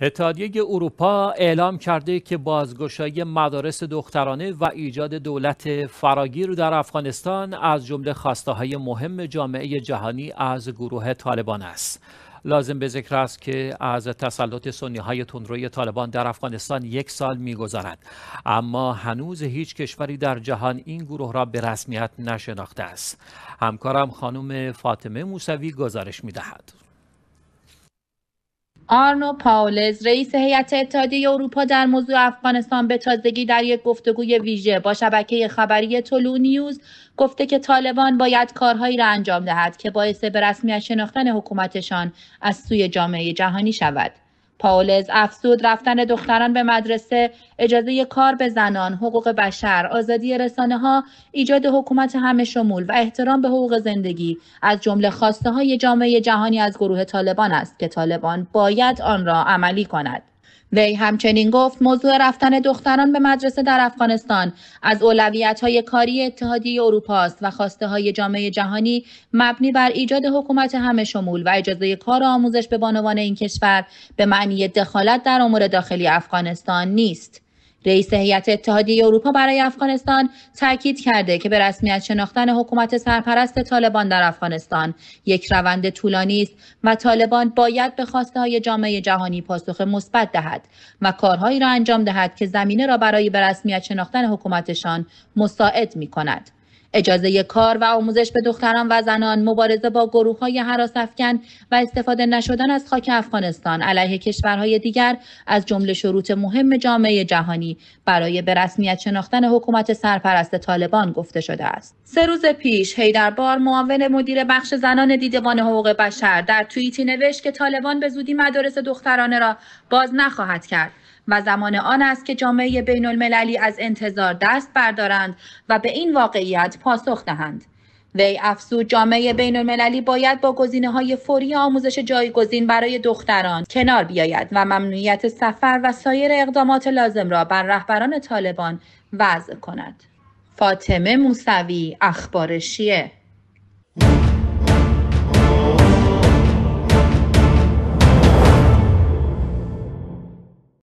اتحادیه اروپا اعلام کرده که بازگشایی مدارس دخترانه و ایجاد دولت فراگیر در افغانستان از جمله خواستههای مهم جامعه جهانی از گروه طالبان است. لازم به ذکر است که از تسلط سنی های تندروی طالبان در افغانستان یک سال میگذرد اما هنوز هیچ کشوری در جهان این گروه را به رسمیت نشناخته است همکارم خانم فاطمه موسوی گزارش میدهد آرنو پاولز رئیس هیئت اتحادیه اروپا در موضوع افغانستان به تازگی در یک گفتگوی ویژه با شبکه خبری طلوع نیوز گفته که طالبان باید کارهایی را انجام دهد که باعث به رسمیت شناختن حکومتشان از سوی جامعه جهانی شود پاولز افزود رفتن دختران به مدرسه، اجازه کار به زنان، حقوق بشر، آزادی رسانه ها، ایجاد حکومت همه شمول و احترام به حقوق زندگی از جمله خواسته های جامعه جهانی از گروه طالبان است که طالبان باید آن را عملی کند. وی همچنین گفت موضوع رفتن دختران به مدرسه در افغانستان از اولویت های کاری اتحادیه اروپا است و خواسته های جامعه جهانی مبنی بر ایجاد حکومت همه شمول و اجازه کار و آموزش به بانوان این کشور به معنی دخالت در امور داخلی افغانستان نیست. رئیس هیئت اتحادیه اروپا برای افغانستان تاکید کرده که به رسمیت شناختن حکومت سرپرست طالبان در افغانستان یک روند طولانی است و طالبان باید به خواسته های جامعه جهانی پاسخ مثبت دهد و کارهایی را انجام دهد که زمینه را برای به رسمیت شناختن حکومتشان مساعد می کند. اجازه کار و آموزش به دختران و زنان مبارزه با گروه های حراس افکن و استفاده نشدن از خاک افغانستان علیه کشورهای دیگر از جمله شروط مهم جامعه جهانی برای به رسمیت شناختن حکومت سرپرست طالبان گفته شده است سه روز پیش بار، معاون مدیر بخش زنان دیدبان حقوق بشر در توییتی نوشت که طالبان به زودی مدارس دخترانه را باز نخواهد کرد و زمان آن است که جامعه بین المللی از انتظار دست بردارند و به این واقعیت پاسخ دهند. وی افزود جامعه بین المللی باید با گزینه های فوری آموزش جایگزین برای دختران کنار بیاید و ممنوعیت سفر و سایر اقدامات لازم را بر رهبران طالبان وضع کند. فاطمه موسوی اخبار